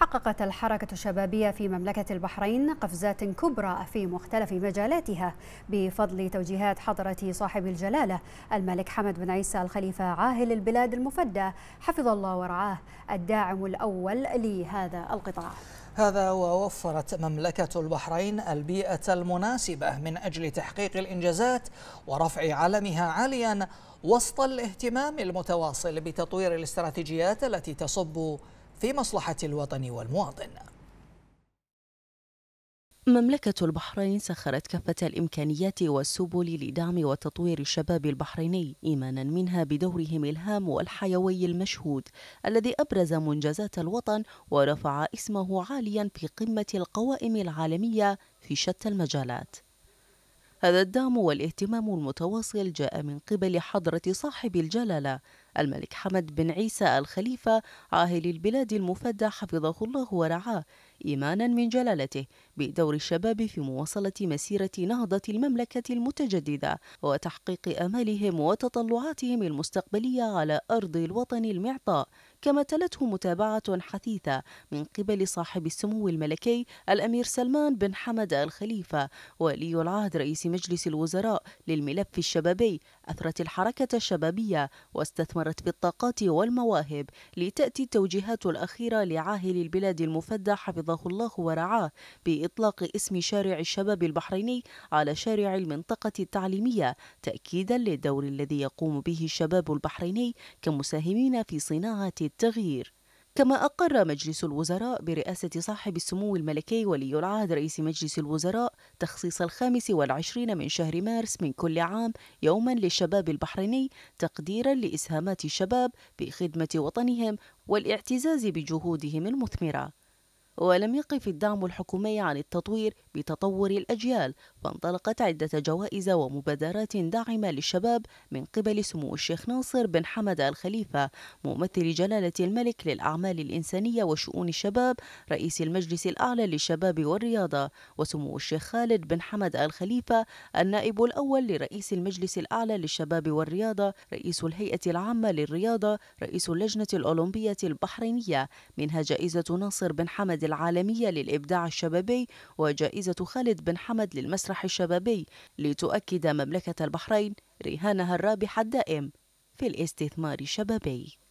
حققت الحركة الشبابية في مملكة البحرين قفزات كبرى في مختلف مجالاتها بفضل توجيهات حضرة صاحب الجلالة الملك حمد بن عيسى الخليفة عاهل البلاد المفدى حفظ الله ورعاه الداعم الأول لهذا القطاع هذا ووفرت مملكة البحرين البيئة المناسبة من أجل تحقيق الإنجازات ورفع علمها عاليا وسط الاهتمام المتواصل بتطوير الاستراتيجيات التي تصب في مصلحة الوطن والمواطن مملكة البحرين سخرت كافة الإمكانيات والسبل لدعم وتطوير الشباب البحريني إيمانا منها بدورهم الهام والحيوي المشهود الذي أبرز منجزات الوطن ورفع اسمه عاليا في قمة القوائم العالمية في شتى المجالات هذا الدعم والاهتمام المتواصل جاء من قبل حضرة صاحب الجلالة الملك حمد بن عيسى الخليفة عاهل البلاد المفدى حفظه الله ورعاه إيمانا من جلالته بدور الشباب في مواصلة مسيرة نهضة المملكة المتجددة وتحقيق أمالهم وتطلعاتهم المستقبلية على أرض الوطن المعطاء كما تلته متابعة حثيثة من قبل صاحب السمو الملكي الأمير سلمان بن حمد الخليفة ولي العهد رئيس مجلس الوزراء للملف الشبابي أثرت الحركة الشبابية واستثمر انهارت بالطاقات والمواهب لتأتي التوجيهات الأخيرة لعاهل البلاد المفدى حفظه الله ورعاه بإطلاق اسم شارع الشباب البحريني على شارع المنطقة التعليمية تأكيدا للدور الذي يقوم به الشباب البحريني كمساهمين في صناعة التغيير كما أقر مجلس الوزراء برئاسة صاحب السمو الملكي ولي العهد رئيس مجلس الوزراء تخصيص الخامس والعشرين من شهر مارس من كل عام يوما للشباب البحريني تقديرا لإسهامات الشباب في خدمة وطنهم والاعتزاز بجهودهم المثمرة ولم يقف الدعم الحكومي عن التطوير بتطور الأجيال فانطلقت عدة جوائز ومبادرات داعمة للشباب من قبل سمو الشيخ ناصر بن حمد الخليفة ممثل جلالة الملك للأعمال الإنسانية وشؤون الشباب رئيس المجلس الأعلى للشباب والرياضة وسمو الشيخ خالد بن حمد الخليفة النائب الأول لرئيس المجلس الأعلى للشباب والرياضة رئيس الهيئة العامة للرياضة رئيس اللجنة الأولمبية البحرينية منها جائزة ناصر بن حمد العالمية للإبداع الشبابي وجائزة خالد بن حمد للمسرح الشبابي لتؤكد مملكة البحرين رهانها الرابح الدائم في الاستثمار الشبابي